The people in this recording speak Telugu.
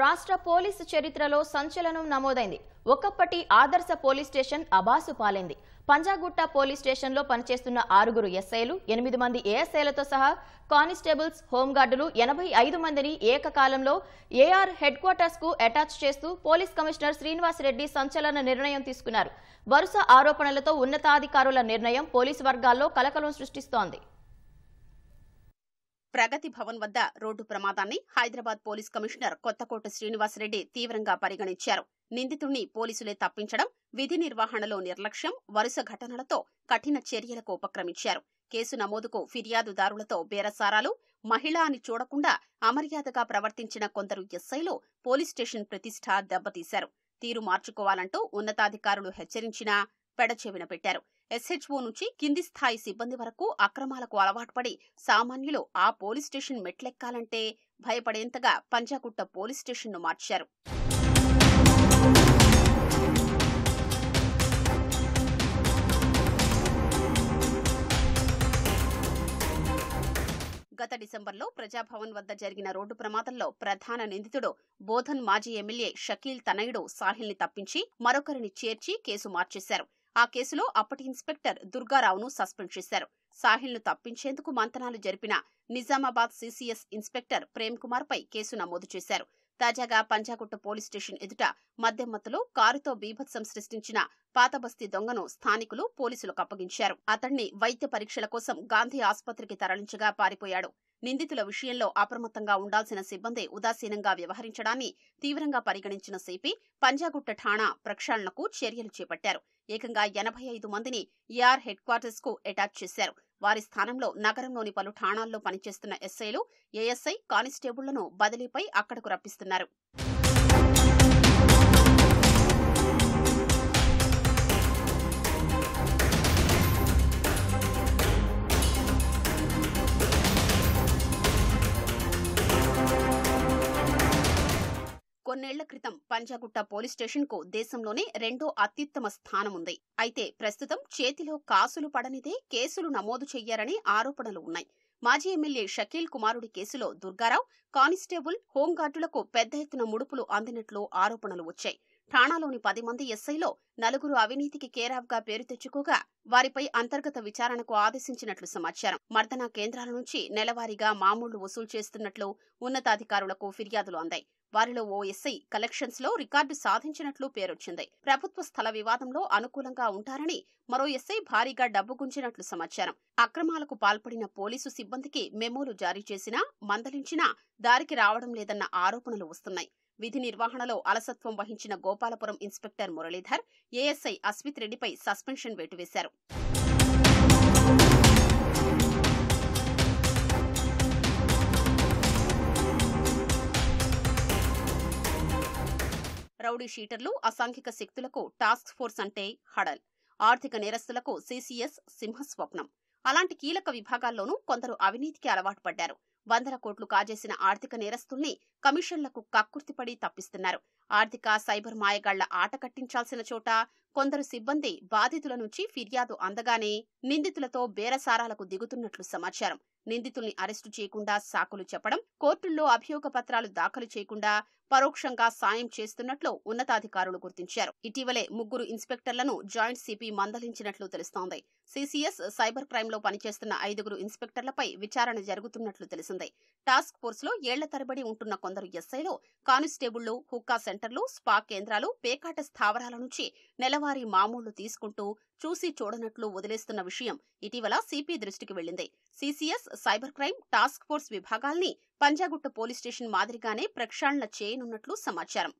రాష్ట్ర పోలీసు చరిత్రలో సంచలనం నమోదైంది ఒకప్పటి ఆదర్శ పోలీస్ స్టేషన్ అబాసు పాలైంది పంజాగుట్ట పోలీస్ స్టేషన్లో పనిచేస్తున్న ఆరుగురు ఎస్ఐలు ఎనిమిది మంది ఏఎస్ఐలతో సహా కానిస్టేబుల్స్ హోంగార్డులు ఎనభై ఐదు మందిని ఏకకాలంలో ఏఆర్ హెడ్ క్వార్టర్స్ కు అటాచ్ చేస్తూ పోలీస్ కమిషనర్ శ్రీనివాసరెడ్డి సంచలన నిర్ణయం తీసుకున్నారు వరుస ఆరోపణలతో ఉన్నతాధికారుల నిర్ణయం పోలీసు వర్గాల్లో కలకలం సృష్టిస్తోంది ప్రగతి భవన్ వద్ద రోడ్డు ప్రమాదాన్ని హైదరాబాద్ పోలీస్ కమిషనర్ కొత్తకోట శ్రీనివాసరెడ్డి తీవ్రంగా పరిగణించారు నిందితుణ్ణి పోలీసులే తప్పించడం విధి నిర్వహణలో నిర్లక్ష్యం వరుస ఘటనలతో కఠిన చర్యలకు ఉపక్రమించారు కేసు నమోదుకు ఫిర్యాదుదారులతో బేరసారాలు మహిళ అని చూడకుండా అమర్యాదగా ప్రవర్తించిన కొందరు ఎస్ఐలు పోలీస్ స్టేషన్ ప్రతిష్ట దెబ్బతీశారు తీరు మార్చుకోవాలంటూ ఉన్నతాధికారులు హెచ్చరించినా పెడచెవిన పెట్టారు ఎస్హెచ్ఓ నుంచి కింది స్థాయి సిబ్బంది వరకు అక్రమాలకు అలవాటు పడి సామాన్యులు ఆ పోలీస్ స్టేషన్ మెట్లెక్కాలంటే భయపడేంతగా పంజాగుట్ట పోలీస్ స్టేషన్ను మార్చారు గత డిసెంబర్లో ప్రజాభవన్ వద్ద జరిగిన రోడ్డు ప్రమాదంలో ప్రధాన నిందితుడు బోధన్ మాజీ ఎమ్మెల్యే షకీల్ తనయుడు సాహిల్ని తప్పించి మరొకరిని చేర్చి కేసు మార్చేశారు ఆ కేసులో అప్పటి ఇన్స్పెక్టర్ దుర్గారావును సస్పెండ్ చేశారు సాహిల్ను తప్పించేందుకు మంతనాలు జరిపిన నిజామాబాద్ సీసీఎస్ ఇన్స్పెక్టర్ ప్రేమ్ కుమార్ పై కేసు నమోదు చేశారు తాజాగా పంజాగుట్ట పోలీస్ స్టేషన్ ఎదుట మధ్యమత్తులో కారుతో బీభత్సం సృష్టించిన పాతబస్తీ దొంగను స్థానికులు పోలీసులకు అప్పగించారు అతణ్ణి వైద్య పరీక్షల కోసం గాంధీ ఆసుపత్రికి తరలించగా పారిపోయాడు నిందితుల విషయంలో అప్రమత్తంగా ఉండాల్సిన సిబ్బంది ఉదాసీనంగా వ్యవహరించడాన్ని తీవ్రంగా పరిగణించిన సిపి పంజాగుట్ట ఠాణా ప్రక్షాళనకు చర్యలు చేపట్టారు ఏకంగా ఎనభై ఐదు మందిని ఏఆర్ హెడ్ క్వార్టర్స్ కు అటాచ్ చేశారు వారి స్థానంలో నగరంలోని పలు ఠాణాల్లో పనిచేస్తున్న ఎస్ఐలు ఏఎస్ఐ కానిస్టేబుళ్లను బదిలీపై అక్కడకు రప్పిస్తున్నారు ఏళ్ల క్రితం పంజాగుట్ట పోలీస్ స్టేషన్ కు దేశంలోనే రెండో అత్యుత్తమ స్థానం ఉంది అయితే ప్రస్తుతం చేతిలో కాసులు పడనిదే కేసులు నమోదు చెయ్యారని ఆరోపణలు ఉన్నాయి మాజీ ఎమ్మెల్యే షకీల్ కుమారుడి కేసులో దుర్గారావు కానిస్టేబుల్ హోంగార్డులకు పెద్ద ఎత్తున ముడుపులు అందినట్లు ఆరోపణలు వచ్చాయి ఠాణాలోని పది మంది ఎస్ఐలో నలుగురు అవినీతికి కేరావ్గా పేరు తెచ్చుకోగా వారిపై అంతర్గత విచారణకు ఆదేశించినట్లు సమాచారం మర్దనా కేంద్రాల నుంచి నెలవారీగా మామూళ్లు వసూలు చేస్తున్నట్లు ఉన్నతాధికారులకు ఫిర్యాదులు అందాయి వారిలో ఓ ఎస్ఐ కలెక్షన్స్ లో రికార్డు సాధించినట్లు పేరొచ్చింది ప్రభుత్వ స్థల వివాదంలో అనుకూలంగా ఉంటారని మరో ఎస్ఐ భారీగా డబ్బు గుంజినట్లు సమాచారం అక్రమాలకు పాల్పడిన పోలీసు సిబ్బందికి మెమోలు జారీ చేసినా మందలించినా దారికి రావడం లేదన్న ఆరోపణలు వస్తున్నాయి విధి నిర్వహణలో అలసత్వం వహించిన గోపాలపురం ఇన్స్పెక్టర్ మురళీధర్ ఏఎస్ఐ అశ్విత్ రెడ్డిపై సస్పెన్షన్ వేటు వేశారు రౌడీ షీటర్లు అసాంఘిక శక్తులకు టాస్క్ ఫోర్స్ అంటే హడల్ ఆర్థిక నేరస్తులకు సీసీఎస్ సింహస్వప్నం అలాంటి కీలక విభాగాల్లోనూ కొందరు అవినీతికి అలవాటు పడ్డారు వందల కోట్లు కాజేసిన ఆర్థిక నేరస్తుల్ని కమిషన్లకు కక్కుర్తిపడి తప్పిస్తున్నారు ఆర్థిక సైబర్ మాయగాళ్ల ఆట కట్టించాల్సిన చోట కొందరు సిబ్బంది బాధితుల నుంచి ఫిర్యాదు అందగానే నిందితులతో బేరసారాలకు దిగుతున్నట్లు సమాచారం నిందితుల్ని అరెస్టు చేయకుండా సాకులు చెప్పడం కోర్టుల్లో అభియోగ పత్రాలు దాఖలు చేయకుండా పరోక్షంగా సాయం చేస్తున్నట్లు ఉన్నతాధికారులు గుర్తించారు ఇటీవలే ముగ్గురు ఇన్స్పెక్టర్లను జాయింట్ సిపి మందలించినట్లు తెలుస్తోంది సిసిఎస్ సైబర్ క్రైమ్ లో పనిచేస్తున్న ఐదుగురు ఇన్స్పెక్టర్లపై విచారణ జరుగుతున్నట్లు తెలిసింది టాస్క్ ఫోర్స్ లో ఏళ్ల తరబడి ఉంటున్న కొందరు ఎస్ఐలు కానిస్టేబుళ్లు హుక్కా సెంటర్లు స్పా కేంద్రాలు పేకాట స్థావరాల నుంచి నెలవారీ మామూళ్లు తీసుకుంటూ చూసి చూడనట్లు వదిలేస్తున్న విషయం ఇటీవల సిపి దృష్టికి వెళ్లింది CCS cyber crime task force విభాగాల్ని పంజాగుట్ట పోలీస్ స్టేషన్ మాదిరిగానే ప్రక్షాళన చేయనున్నట్లు సమాచారం